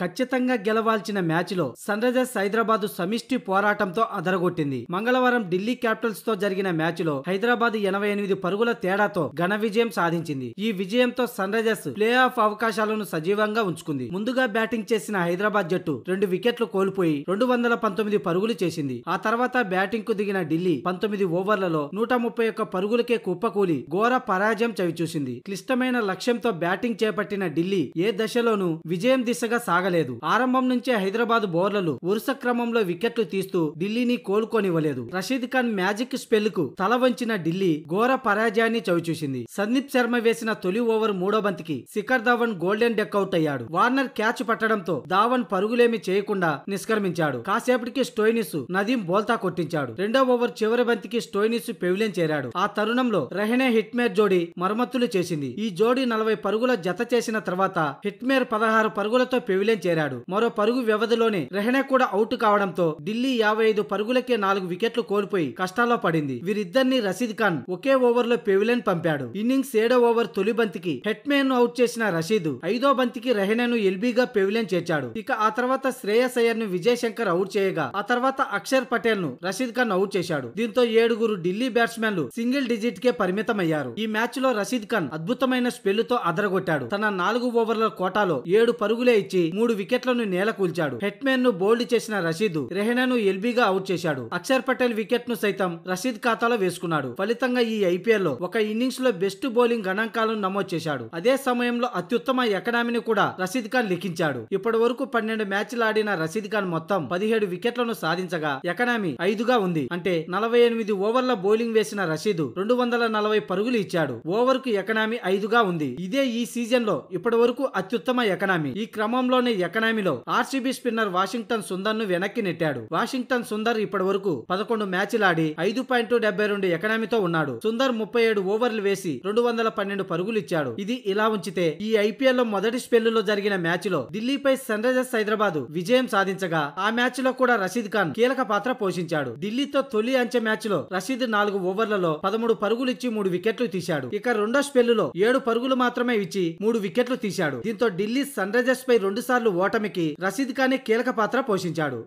ఖచ్చితంగా గెలవాల్సిన మ్యాచ్లో సన్రైజర్స్ హైదరాబాద్ సమిష్టి పోరాటంతో అదరగొట్టింది మంగళవారం ఢిల్లీ క్యాపిటల్స్ తో జరిగిన మ్యాచ్లో హైదరాబాద్ ఎనభై ఎనిమిది పరుగుల తేడాతో ఘన విజయం సాధించింది ఈ విజయంతో సన్రైజర్స్ ప్లే ఆఫ్ అవకాశాలను సజీవంగా ఉంచుకుంది ముందుగా బ్యాటింగ్ చేసిన హైదరాబాద్ జట్టు రెండు వికెట్లు కోల్పోయి రెండు వందల పంతొమ్మిది పరుగులు చేసింది ఆ తర్వాత బ్యాటింగ్ కు దిగిన ఢిల్లీ పంతొమ్మిది ఓవర్లలో నూట ముప్పై ఒక్క పరుగులకే కుప్పకూలి ఘోర పరాజయం చవిచూసింది క్లిష్టమైన లక్ష్యంతో బ్యాటింగ్ చేపట్టిన ఢిల్లీ ఏ దశలోనూ విజయం దిశగా సాగ సాగలేదు ఆరంభం నుంచే హైదరాబాద్ బౌలర్లు వరుస క్రమంలో వికెట్లు తీస్తూ ఢిల్లీని కోలుకోనివ్వలేదు రషీద్ ఖాన్ మ్యాజిక్ స్పెల్ కు తల వంచిన ఢిల్లీ ఘోర పరాజయాన్ని చవిచూసింది సందీప్ శర్మ వేసిన తొలి ఓవర్ మూడో బంతికి Shikhar Dhawan golden duck out అయ్యాడు వార్నర్ క్యాచ్ పట్టడంతో ధావన్ పరుగులేమి చేయకుండా నిష్క్రమించాడు కాసేపటికి స్టోయినిస్ నదీం బోల్తా కొట్టించాడు రెండో ఓవర్ చివరి బంతికి స్టోయినిస్ పెవిలియన్ చేరాడు ఆ తరుణంలో రెహనే హిట్మేర్ జోడి మరమ్మతులు చేసింది ఈ జోడీ నలభై పరుగుల జత చేసిన తర్వాత హిట్మేర్ పదహారు పరుగులతో పెవిలియన్ న్యూజిలాండ్ చేరాడు మరో పరుగు వ్యవధిలోనే రెహనే కూడా అవుట్ కావడంతో ఢిల్లీ యాభై ఐదు పరుగులకే నాలుగు వికెట్లు కోల్పోయి కష్టాల్లో పడింది వీరిద్దరిని రషీద్ ఖాన్ ఒకే ఓవర్ లో పెవిలెన్ పంపాడు ఇన్నింగ్స్ ఏడో ఓవర్ తొలి బంతికి హెట్మెన్ అవుట్ చేసిన రషీద్ ఐదో బంతికి ను ఎల్బీగా పెవిలెన్ చేర్చాడు ఇక ఆ తర్వాత శ్రేయస్ అయ్యర్ ను విజయ్ శంకర్ అవుట్ చేయగా ఆ తర్వాత అక్షర్ పటేల్ ను రషీద్ ఖాన్ అవుట్ చేశాడు దీంతో ఏడుగురు ఢిల్లీ బ్యాట్స్మెన్లు సింగిల్ డిజిట్ కే పరిమితమయ్యారు ఈ మ్యాచ్ లో రషీద్ ఖాన్ అద్భుతమైన స్పెల్ తో అదరగొట్టాడు తన నాలుగు ఓవర్ల కోటాలో ఏడు పరుగులే ఇచ్చి మూడు మూడు వికెట్లను నేలకూల్చాడు హెట్మెన్ ను బౌల్డ్ చేసిన రషీద్ రెహనాను ఎల్బీగా అవుట్ చేశాడు అక్షర్ పటేల్ వికెట్ ను సైతం రషీద్ ఖాతాలో వేసుకున్నాడు ఫలితంగా ఈ ఐపీఎల్ లో ఒక ఇన్నింగ్స్ లో బెస్ట్ బౌలింగ్ గణాంకాలను నమోదు చేశాడు అదే సమయంలో అత్యుత్తమ ఎకనామీని కూడా రషీద్ ఖాన్ లిఖించాడు ఇప్పటి వరకు పన్నెండు మ్యాచ్లు ఆడిన రషీద్ ఖాన్ మొత్తం పదిహేడు వికెట్లను సాధించగా ఎకనామీ ఐదుగా ఉంది అంటే నలభై ఎనిమిది ఓవర్ల బౌలింగ్ వేసిన రషీద్ రెండు వందల నలభై పరుగులు ఇచ్చాడు ఓవర్ కు ఎకనామీ ఐదుగా ఉంది ఇదే ఈ సీజన్ లో ఇప్పటి వరకు అత్యుత్తమ ఎకనామీ ఈ క్రమంలోనే ఎకనామీలో ఆర్సీబీ స్పిన్నర్ వాషింగ్టన్ సుందర్ ను వెనక్కి నెట్టాడు వాషింగ్టన్ సుందర్ ఇప్పటి వరకు పదకొండు మ్యాచ్లాడి ఐదు పాయింట్ డెబ్బై రెండు ఎకనామీతో ఉన్నాడు సుందర్ ముప్పై ఏడు ఓవర్లు వేసి రెండు వందల పన్నెండు పరుగులు ఇచ్చాడు ఇది ఇలా ఉంచితే ఈ ఐపీఎల్ లో మొదటి స్పెల్లులో జరిగిన మ్యాచ్ లో ఢిల్లీపై సన్ రైజర్స్ హైదరాబాద్ విజయం సాధించగా ఆ మ్యాచ్ లో కూడా రషీద్ ఖాన్ కీలక పాత్ర పోషించాడు ఢిల్లీతో తొలి అంచె మ్యాచ్ లో రషీద్ నాలుగు ఓవర్లలో పదమూడు పరుగులు ఇచ్చి మూడు వికెట్లు తీశాడు ఇక రెండో స్పెల్లులో ఏడు పరుగులు మాత్రమే ఇచ్చి మూడు వికెట్లు తీశాడు దీంతో ఢిల్లీ సన్ రైజర్స్ పై రెండు సార్లు ఓటమికి రసీద్ ఖానే కీలక పాత్ర పోషించాడు